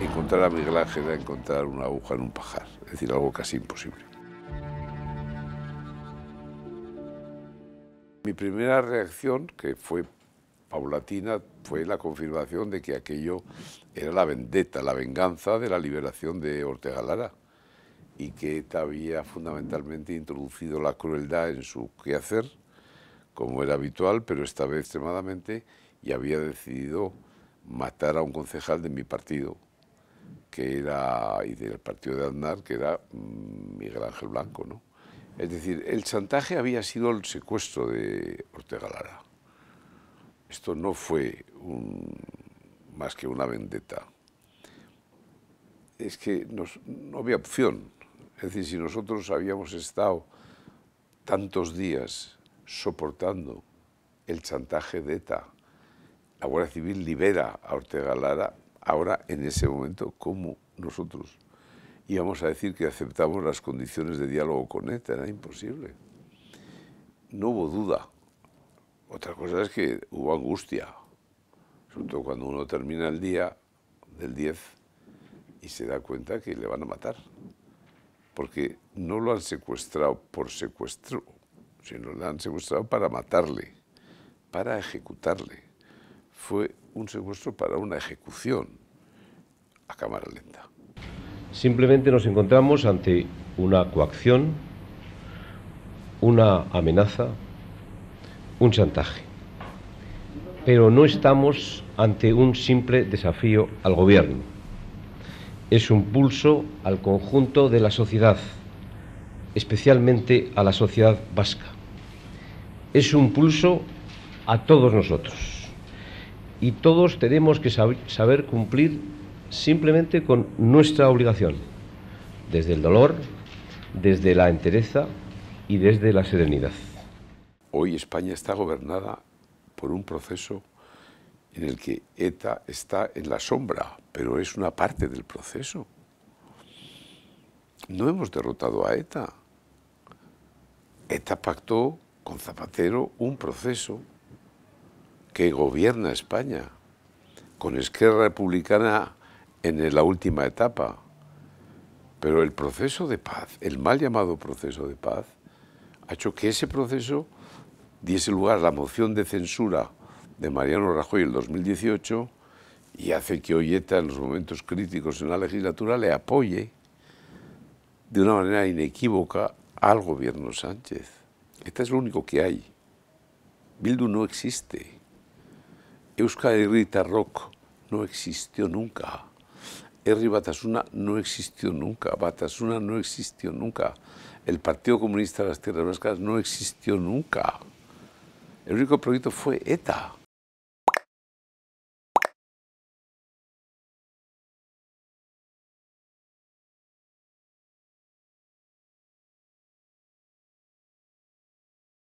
Encontrar a Miguel Ángel era encontrar una aguja en un pajar, es decir, algo casi imposible. Mi primera reacción, que fue paulatina, fue la confirmación de que aquello era la vendetta, la venganza de la liberación de Ortega Lara y que ETA había fundamentalmente introducido la crueldad en su quehacer como era habitual, pero esta vez extremadamente, y había decidido matar a un concejal de mi partido, que era, y del partido de Aznar, que era mm, Miguel Ángel Blanco, ¿no? Es decir, el chantaje había sido el secuestro de Ortega Lara. Esto no fue un, más que una vendetta. Es que no había opción. Es decir, si nosotros habíamos estado tantos días soportando el chantaje de ETA. La Guardia Civil libera a Ortega Lara ahora en ese momento como nosotros Y vamos a decir que aceptamos las condiciones de diálogo con ETA, era imposible. No hubo duda. Otra cosa es que hubo angustia, sobre todo cuando uno termina el día del 10 y se da cuenta que le van a matar, porque no lo han secuestrado por secuestro, sino la han secuestrado para matarle, para ejecutarle. Fue un secuestro para una ejecución a cámara lenta. Simplemente nos encontramos ante una coacción, una amenaza, un chantaje. Pero no estamos ante un simple desafío al gobierno. Es un pulso al conjunto de la sociedad, especialmente a la sociedad vasca es un pulso a todos nosotros. Y todos tenemos que saber cumplir simplemente con nuestra obligación, desde el dolor, desde la entereza y desde la serenidad. Hoy España está gobernada por un proceso en el que ETA está en la sombra, pero es una parte del proceso. No hemos derrotado a ETA. ETA pactó con Zapatero un proceso que gobierna España, con Esquerra Republicana en la última etapa. Pero el proceso de paz, el mal llamado proceso de paz, ha hecho que ese proceso diese lugar a la moción de censura de Mariano Rajoy en 2018 y hace que Olleta en los momentos críticos en la legislatura le apoye de una manera inequívoca al gobierno Sánchez. ETA es lo único que hay. Bildu no existe. Euskal Herrita Rock no existió nunca. Herri Batasuna no existió nunca. Batasuna no existió nunca. El Partido Comunista de las Tierras Vascas no existió nunca. El único proyecto fue ETA.